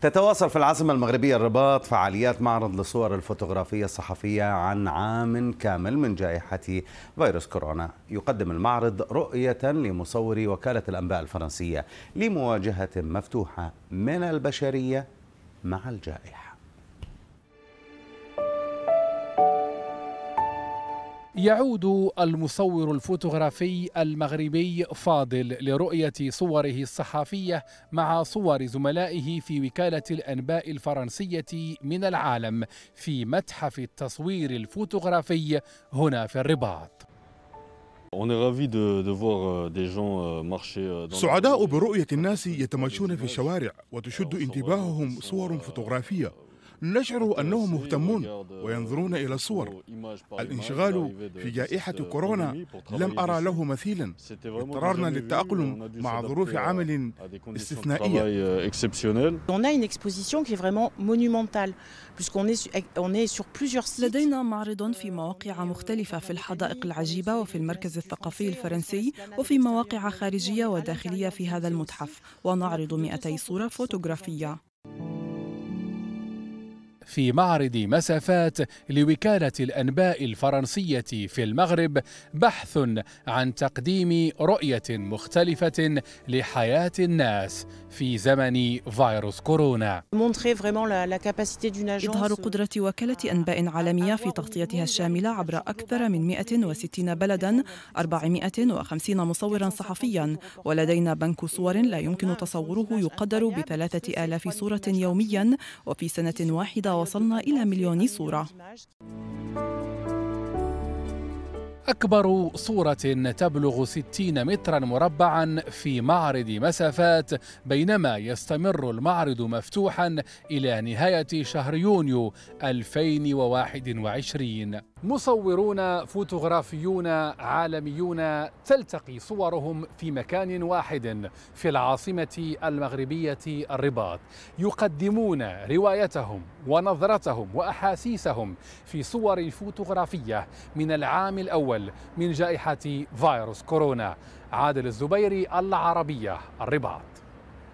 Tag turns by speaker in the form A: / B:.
A: تتواصل في العاصمة المغربية الرباط فعاليات معرض للصور الفوتوغرافية الصحفية عن عام كامل من جائحة فيروس كورونا يقدم المعرض رؤية لمصوري وكالة الأنباء الفرنسية لمواجهة مفتوحة من البشرية مع الجائحة يعود المصور الفوتوغرافي المغربي فاضل لرؤية صوره الصحفية مع صور زملائه في وكالة الأنباء الفرنسية من العالم في متحف التصوير الفوتوغرافي هنا في الرباط سعداء برؤية الناس يتمشون في الشوارع وتشد انتباههم صور فوتوغرافية نشعر أنهم مهتمون وينظرون إلى الصور الانشغال في جائحة كورونا لم أرى له مثيلا اضطررنا للتأقلم مع ظروف عمل استثنائية
B: euh, لدينا معرض في مواقع مختلفة في الحدائق العجيبة وفي المركز الثقافي الفرنسي وفي مواقع خارجية وداخلية في هذا المتحف ونعرض 200 صورة فوتوغرافية
A: في معرض مسافات لوكالة الأنباء الفرنسية في المغرب بحث عن تقديم رؤية مختلفة لحياة الناس في زمن فيروس كورونا
B: إظهار قدرة وكالة أنباء عالمية في تغطيتها الشاملة عبر أكثر من 160 بلدا 450 مصورا صحفيا ولدينا بنك صور لا يمكن تصوره يقدر بثلاثة آلاف صورة يوميا وفي سنة واحدة وصلنا إلى مليون صورة
A: أكبر صورة تبلغ 60 مترا مربعا في معرض مسافات بينما يستمر المعرض مفتوحا إلى نهاية شهر يونيو 2021 مصورون فوتوغرافيون عالميون تلتقي صورهم في مكان واحد في العاصمة المغربية الرباط يقدمون روايتهم ونظرتهم وأحاسيسهم في صور فوتوغرافية من العام الأول الأول من جائحة فيروس كورونا عادل الزبيري العربية الرباط